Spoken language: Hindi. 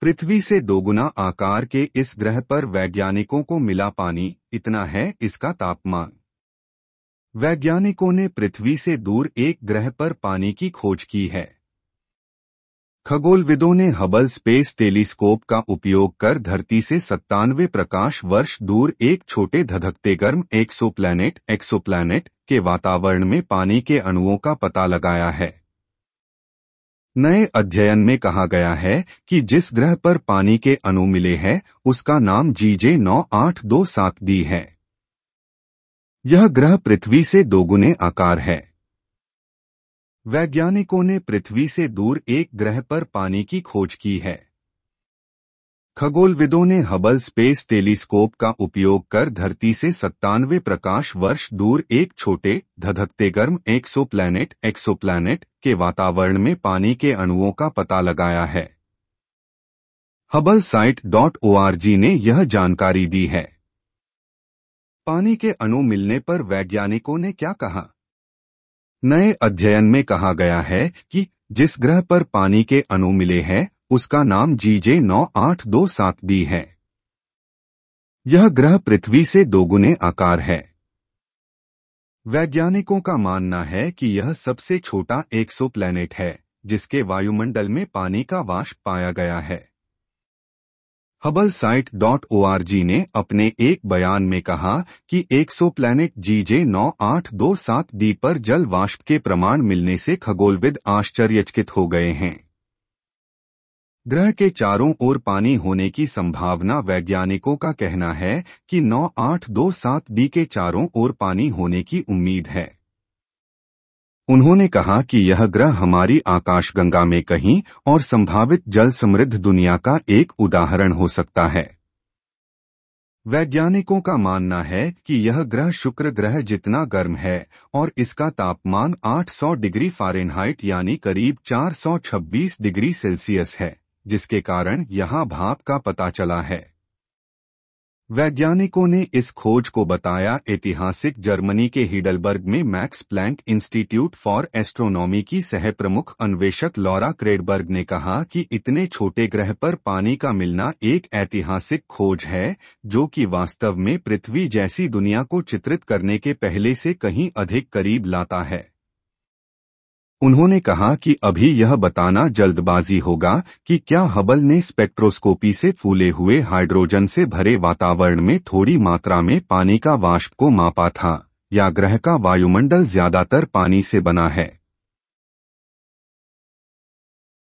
पृथ्वी से दोगुना आकार के इस ग्रह पर वैज्ञानिकों को मिला पानी इतना है इसका तापमान वैज्ञानिकों ने पृथ्वी से दूर एक ग्रह पर पानी की खोज की है खगोलविदों ने हबल स्पेस टेलीस्कोप का उपयोग कर धरती से सत्तानवे प्रकाश वर्ष दूर एक छोटे धधकते गर्म एक्सोप्लैनेट एक्सोप्लैनेट के वातावरण में पानी के अणुओं का पता लगाया है नए अध्ययन में कहा गया है कि जिस ग्रह पर पानी के अणु मिले हैं उसका नाम जीजे नौ आठ दो सात दी है यह ग्रह पृथ्वी से दोगुने आकार है वैज्ञानिकों ने पृथ्वी से दूर एक ग्रह पर पानी की खोज की है खगोलविदों ने हबल स्पेस टेलीस्कोप का उपयोग कर धरती से सत्तानवे प्रकाश वर्ष दूर एक छोटे धधकते गर्म एक्सोप्लैनेट एक्सोप्लैनेट के वातावरण में पानी के अणुओं का पता लगाया है हबल साइट डॉट ने यह जानकारी दी है पानी के अणु मिलने पर वैज्ञानिकों ने क्या कहा नए अध्ययन में कहा गया है कि जिस ग्रह पर पानी के अणु मिले हैं उसका नाम जी जे नौ आठ दो सात बी है यह ग्रह पृथ्वी से दोगुने आकार है वैज्ञानिकों का मानना है कि यह सबसे छोटा एक सो प्लैनेट है जिसके वायुमंडल में पानी का वाष्प पाया गया है हबल साइट डॉट ओ ने अपने एक बयान में कहा कि एक प्लेनेट प्लैनेट जे नौ आठ दो सात डी पर जल वाष्प के प्रमाण मिलने से खगोलविद आश्चर्यचकित हो गए हैं ग्रह के चारों ओर पानी होने की संभावना वैज्ञानिकों का कहना है कि 9827 डी के चारों ओर पानी होने की उम्मीद है उन्होंने कहा कि यह ग्रह हमारी आकाशगंगा में कहीं और संभावित जल समृद्ध दुनिया का एक उदाहरण हो सकता है वैज्ञानिकों का मानना है कि यह ग्रह शुक्र ग्रह जितना गर्म है और इसका तापमान 800 डिग्री फारेनहाइट यानी करीब 426 डिग्री सेल्सियस है जिसके कारण यहां भाप का पता चला है वैज्ञानिकों ने इस खोज को बताया ऐतिहासिक जर्मनी के हिडलबर्ग में Max Planck Institute for astronomy की सह प्रमुख अन्वेषक लॉरा क्रेडबर्ग ने कहा कि इतने छोटे ग्रह पर पानी का मिलना एक ऐतिहासिक खोज है जो कि वास्तव में पृथ्वी जैसी दुनिया को चित्रित करने के पहले से कहीं अधिक करीब लाता है उन्होंने कहा कि अभी यह बताना जल्दबाजी होगा कि क्या हबल ने स्पेक्ट्रोस्कोपी से फूले हुए हाइड्रोजन से भरे वातावरण में थोड़ी मात्रा में पानी का वाष्प को मापा था या ग्रह का वायुमंडल ज्यादातर पानी से बना है